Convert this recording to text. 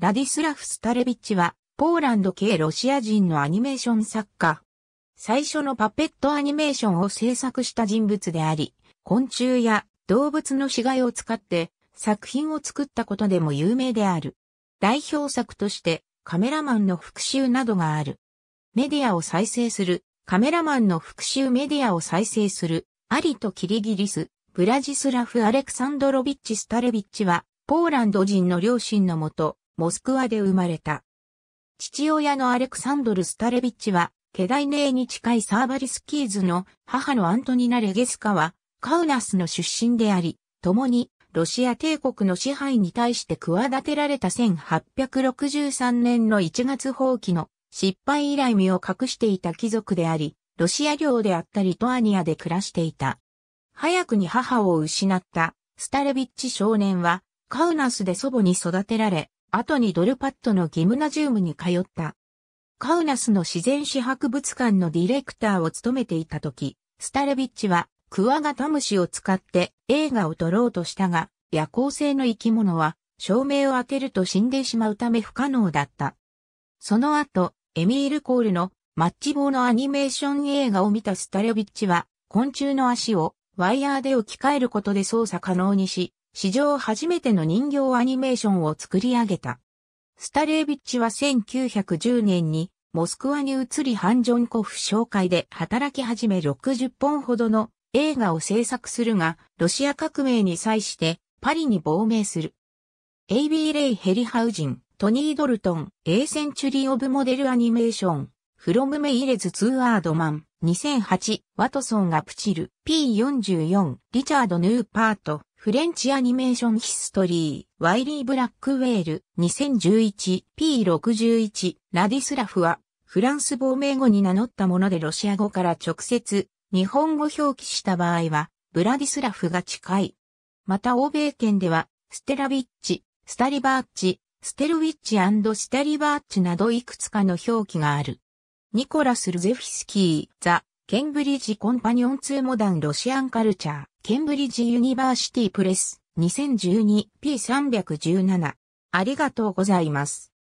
ラディスラフ・スタレビッチは、ポーランド系ロシア人のアニメーション作家。最初のパペットアニメーションを制作した人物であり、昆虫や動物の死骸を使って作品を作ったことでも有名である。代表作としてカメラマンの復讐などがある。メディアを再生する、カメラマンの復讐メディアを再生する、アリとキリギリス、ブラジスラフ・アレクサンドロビッチ・スタレビッチは、ポーランド人の両親のもと、モスクワで生まれた。父親のアレクサンドル・スタレビッチは、ケダイネーに近いサーバリスキーズの母のアントニナ・レゲスカは、カウナスの出身であり、共にロシア帝国の支配に対して企てられた1863年の1月放棄の失敗以来身を隠していた貴族であり、ロシア領であったリトアニアで暮らしていた。早くに母を失ったスタレビッチ少年は、カウナスで祖母に育てられ、後にドルパッドのギムナジウムに通った。カウナスの自然史博物館のディレクターを務めていた時、スタレビッチはクワガタムシを使って映画を撮ろうとしたが、夜行性の生き物は照明を当てると死んでしまうため不可能だった。その後、エミール・コールのマッチ棒のアニメーション映画を見たスタレビッチは、昆虫の足をワイヤーで置き換えることで操作可能にし、史上初めての人形アニメーションを作り上げた。スタレービッチは1910年にモスクワに移りハンジョンコフ紹介で働き始め60本ほどの映画を制作するが、ロシア革命に際してパリに亡命する。AB レイ・ヘリハウジン、トニー・ドルトン、A センチュリー・オブ・モデル・アニメーション、フロム・メイレズ・ツー・アードマン、2008、ワトソンがプチル、P44、リチャード・ヌーパート、フレンチアニメーションヒストリー、ワイリー・ブラックウェール、2011、P61、ラディスラフは、フランス亡命後に名乗ったものでロシア語から直接、日本語表記した場合は、ブラディスラフが近い。また欧米圏では、ステラビッチ、スタリバーッチ、ステルウィッチスタリバーッチなどいくつかの表記がある。ニコラス・ルゼフィスキー、ザ・ケンブリッジ・コンパニオン・ツー・モダン・ロシアン・カルチャー。ケンブリッジユニバーシティプレス 2012P317。ありがとうございます。